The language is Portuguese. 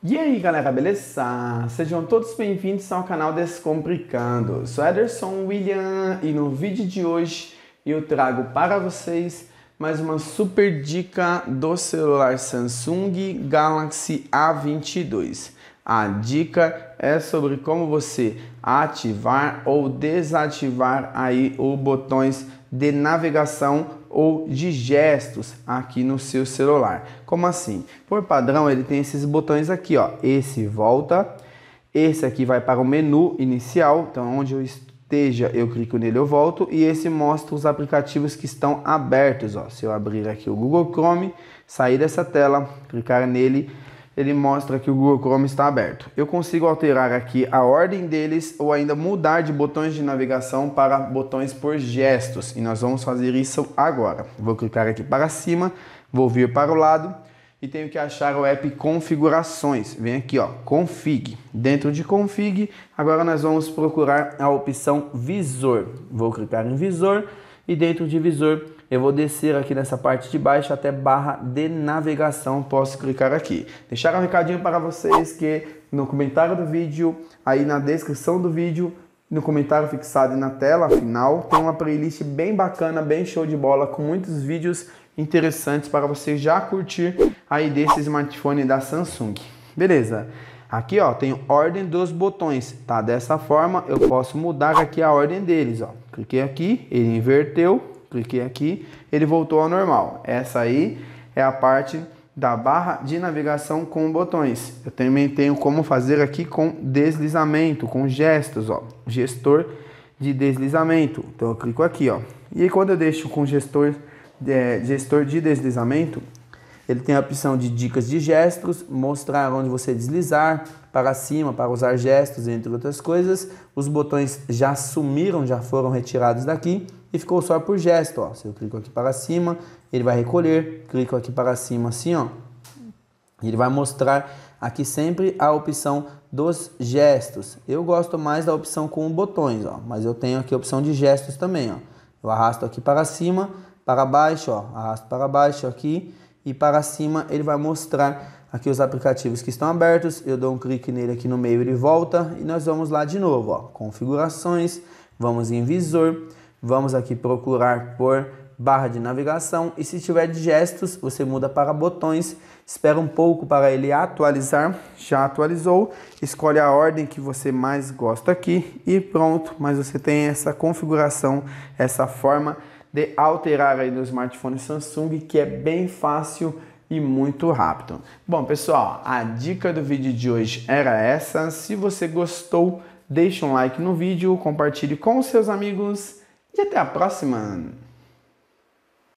E aí galera, beleza? Sejam todos bem-vindos ao canal Descomplicando. Sou Ederson William e no vídeo de hoje eu trago para vocês mais uma super dica do celular Samsung Galaxy A22. A dica é sobre como você ativar ou desativar aí os botões de navegação ou de gestos aqui no seu celular. Como assim? Por padrão, ele tem esses botões aqui, ó. Esse volta, esse aqui vai para o menu inicial, então onde eu esteja, eu clico nele, eu volto, e esse mostra os aplicativos que estão abertos, ó. Se eu abrir aqui o Google Chrome, sair dessa tela, clicar nele, ele mostra que o Google Chrome está aberto. Eu consigo alterar aqui a ordem deles ou ainda mudar de botões de navegação para botões por gestos. E nós vamos fazer isso agora. Vou clicar aqui para cima, vou vir para o lado e tenho que achar o app configurações. Vem aqui, ó, config. Dentro de config, agora nós vamos procurar a opção visor. Vou clicar em visor e dentro de visor eu vou descer aqui nessa parte de baixo até barra de navegação, posso clicar aqui. Deixar um recadinho para vocês que no comentário do vídeo, aí na descrição do vídeo, no comentário fixado e na tela final, tem uma playlist bem bacana, bem show de bola, com muitos vídeos interessantes para você já curtir aí desse smartphone da Samsung. Beleza? Aqui ó, tem ordem dos botões, tá? Dessa forma eu posso mudar aqui a ordem deles, ó. Cliquei aqui, ele inverteu, cliquei aqui, ele voltou ao normal. Essa aí é a parte da barra de navegação com botões. Eu também tenho como fazer aqui com deslizamento, com gestos, ó, gestor de deslizamento. Então eu clico aqui, ó. E quando eu deixo com gestor, é, gestor de deslizamento, ele tem a opção de dicas de gestos, mostrar onde você deslizar, para cima, para usar gestos, entre outras coisas. Os botões já sumiram, já foram retirados daqui e ficou só por gesto. Ó. Se eu clico aqui para cima, ele vai recolher, clico aqui para cima assim, ó. Ele vai mostrar aqui sempre a opção dos gestos. Eu gosto mais da opção com botões, ó, mas eu tenho aqui a opção de gestos também, ó. Eu arrasto aqui para cima, para baixo, ó, arrasto para baixo aqui e para cima ele vai mostrar aqui os aplicativos que estão abertos. Eu dou um clique nele aqui no meio, ele volta e nós vamos lá de novo, ó, configurações, vamos em visor, vamos aqui procurar por barra de navegação e se tiver de gestos você muda para botões, espera um pouco para ele atualizar, já atualizou, escolhe a ordem que você mais gosta aqui e pronto, mas você tem essa configuração, essa forma de alterar aí no smartphone Samsung, que é bem fácil e muito rápido. Bom, pessoal, a dica do vídeo de hoje era essa. Se você gostou, deixe um like no vídeo, compartilhe com seus amigos e até a próxima.